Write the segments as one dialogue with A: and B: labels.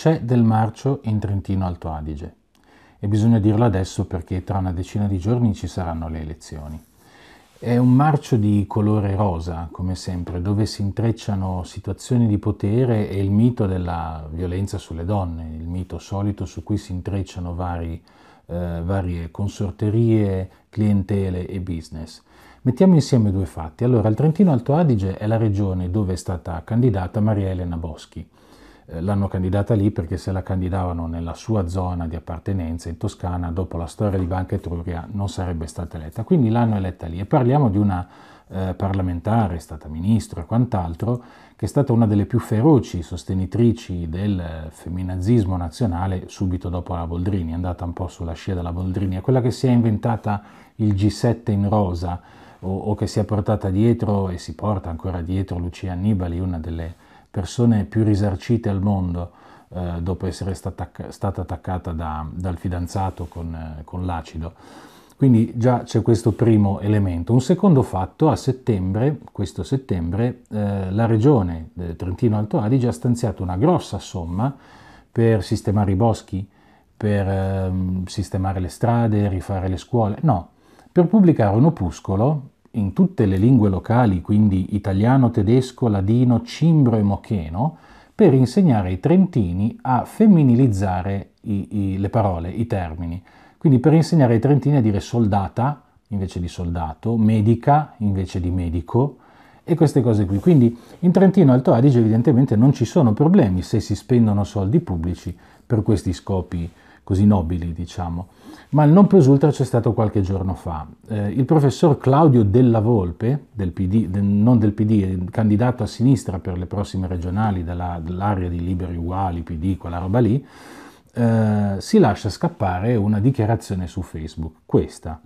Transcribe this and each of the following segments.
A: C'è del marcio in Trentino Alto Adige e bisogna dirlo adesso perché tra una decina di giorni ci saranno le elezioni. È un marcio di colore rosa, come sempre, dove si intrecciano situazioni di potere e il mito della violenza sulle donne, il mito solito su cui si intrecciano vari, eh, varie consorterie, clientele e business. Mettiamo insieme due fatti. Allora, il Trentino Alto Adige è la regione dove è stata candidata Maria Elena Boschi eh, l'hanno candidata lì perché se la candidavano nella sua zona di appartenenza in Toscana, dopo la storia di Banca Etruria non sarebbe stata eletta. Quindi l'hanno eletta lì e parliamo di una eh, parlamentare, è stata ministro e quant'altro, che è stata una delle più feroci sostenitrici del eh, femminazismo nazionale subito dopo la Boldrini, è andata un po' sulla scia della Boldrini, è quella che si è inventata il G7 in rosa o, o che si è portata dietro e si porta ancora dietro Lucia Annibali, una delle persone più risarcite al mondo eh, dopo essere stata, stata attaccata da, dal fidanzato con, eh, con l'acido. Quindi già c'è questo primo elemento. Un secondo fatto, a settembre, questo settembre, eh, la regione eh, Trentino Alto Adige ha stanziato una grossa somma per sistemare i boschi, per eh, sistemare le strade, rifare le scuole, no, per pubblicare un opuscolo in tutte le lingue locali, quindi italiano, tedesco, ladino, cimbro e mocheno, per insegnare ai trentini a femminilizzare i, i, le parole, i termini. Quindi per insegnare ai trentini a dire soldata invece di soldato, medica invece di medico e queste cose qui. Quindi in Trentino Alto Adige evidentemente non ci sono problemi se si spendono soldi pubblici per questi scopi così nobili, diciamo. Ma il non plus ultra c'è stato qualche giorno fa. Eh, il professor Claudio Della Volpe, del PD, del, non del PD, eh, candidato a sinistra per le prossime regionali della, dell'area di Liberi Uguali, PD, quella roba lì, eh, si lascia scappare una dichiarazione su Facebook, questa.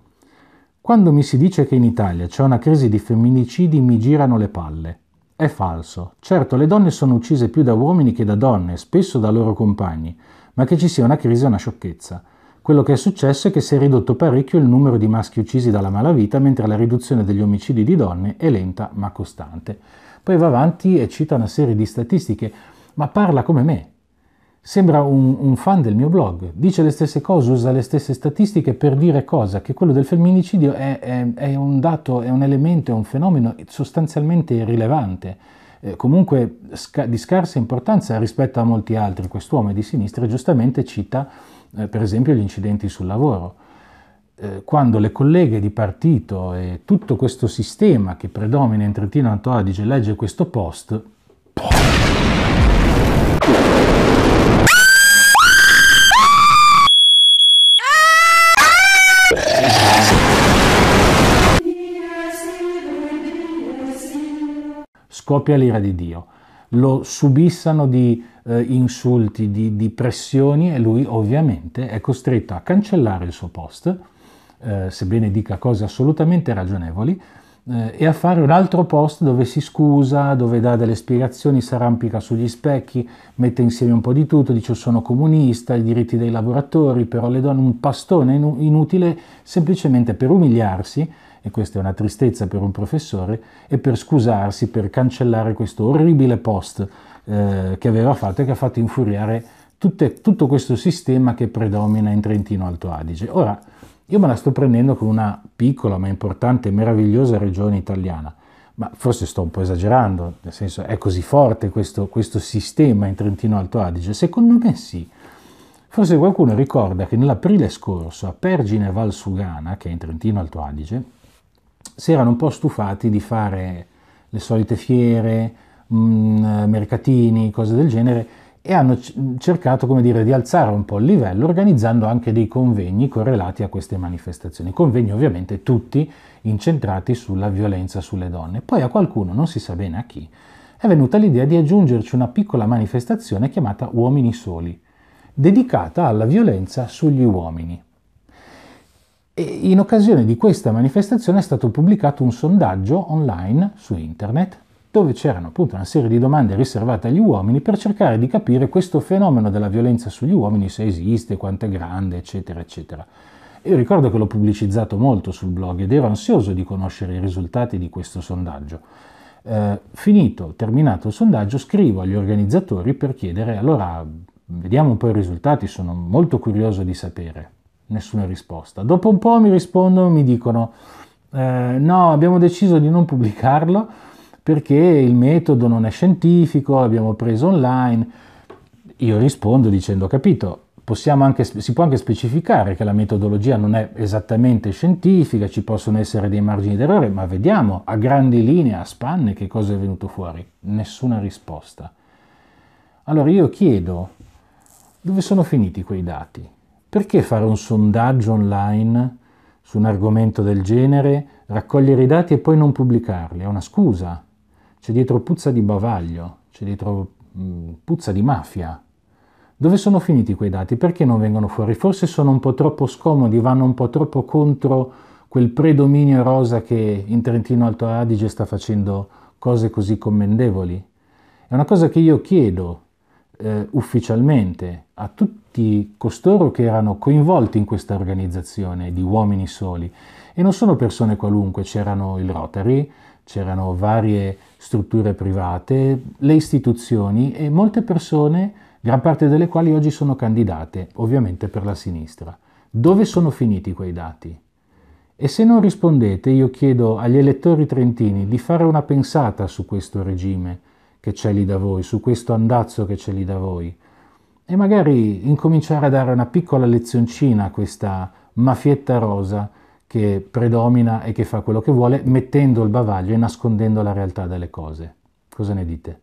A: Quando mi si dice che in Italia c'è una crisi di femminicidi mi girano le palle. È falso. Certo, le donne sono uccise più da uomini che da donne, spesso da loro compagni, ma che ci sia una crisi è una sciocchezza. Quello che è successo è che si è ridotto parecchio il numero di maschi uccisi dalla malavita, mentre la riduzione degli omicidi di donne è lenta ma costante. Poi va avanti e cita una serie di statistiche, ma parla come me. Sembra un, un fan del mio blog, dice le stesse cose, usa le stesse statistiche per dire cosa? Che quello del femminicidio è, è, è un dato, è un elemento, è un fenomeno sostanzialmente irrilevante eh, comunque sca- di scarsa importanza rispetto a molti altri. Quest'uomo di sinistra giustamente cita eh, per esempio gli incidenti sul lavoro. Eh, quando le colleghe di partito e tutto questo sistema che predomina in Trentino Alto Adige legge questo post... scoppia l'ira di Dio. Lo subissano di eh, insulti, di, di, pressioni e lui ovviamente è costretto a cancellare il suo post, eh, sebbene dica cose assolutamente ragionevoli, eh, e a fare un altro post dove si scusa, dove dà delle spiegazioni, si arrampica sugli specchi, mette insieme un po' di tutto, dice sono comunista, i diritti dei lavoratori, però le danno un pastone inutile semplicemente per umiliarsi e questa è una tristezza per un professore, e per scusarsi, per cancellare questo orribile post eh, che aveva fatto e che ha fatto infuriare tutte, tutto questo sistema che predomina in Trentino Alto Adige. Ora, io me la sto prendendo con una piccola ma importante, e meravigliosa regione italiana, ma forse sto un po' esagerando, nel senso è così forte questo, questo sistema in Trentino Alto Adige? Secondo me sì. Forse qualcuno ricorda che nell'aprile scorso a Pergine Valsugana, che è in Trentino Alto Adige, si erano un po' stufati di fare le solite fiere, mh, mm, mercatini, cose del genere, e hanno cercato come dire, di alzare un po' il livello organizzando anche dei convegni correlati a queste manifestazioni. Convegni ovviamente tutti incentrati sulla violenza sulle donne. Poi a qualcuno, non si sa bene a chi, è venuta l'idea di aggiungerci una piccola manifestazione chiamata Uomini Soli, dedicata alla violenza sugli uomini. E in occasione di questa manifestazione è stato pubblicato un sondaggio online su internet dove c'erano appunto una serie di domande riservate agli uomini per cercare di capire questo fenomeno della violenza sugli uomini, se esiste, quanto è grande, eccetera, eccetera. Io ricordo che l'ho pubblicizzato molto sul blog ed ero ansioso di conoscere i risultati di questo sondaggio. Eh, finito, terminato il sondaggio, scrivo agli organizzatori per chiedere, allora vediamo un po' i risultati, sono molto curioso di sapere. Nessuna risposta. Dopo un po' mi rispondono, mi dicono, eh, no, abbiamo deciso di non pubblicarlo perché il metodo non è scientifico, l'abbiamo preso online. Io rispondo dicendo, capito, anche, si può anche specificare che la metodologia non è esattamente scientifica, ci possono essere dei margini d'errore, ma vediamo a grandi linee, a spanne, che cosa è venuto fuori. Nessuna risposta. Allora io chiedo, dove sono finiti quei dati? Perché fare un sondaggio online su un argomento del genere, raccogliere i dati e poi non pubblicarli? È una scusa c'è dietro puzza di bavaglio, c'è dietro mh, mm, puzza di mafia. Dove sono finiti quei dati? Perché non vengono fuori? Forse sono un po' troppo scomodi, vanno un po' troppo contro quel predominio rosa che in Trentino Alto Adige sta facendo cose così commendevoli. È una cosa che io chiedo eh, ufficialmente a tutti costoro che erano coinvolti in questa organizzazione di uomini soli. E non sono persone qualunque, c'erano il Rotary, c'erano varie strutture private, le istituzioni e molte persone, gran parte delle quali oggi sono candidate, ovviamente per la sinistra. Dove sono finiti quei dati? E se non rispondete, io chiedo agli elettori trentini di fare una pensata su questo regime, che c'è lì da voi, su questo andazzo che c'è lì da voi. E magari incominciare a dare una piccola lezioncina a questa mafietta rosa che predomina e che fa quello che vuole, mettendo il bavaglio e nascondendo la realtà delle cose. Cosa ne dite?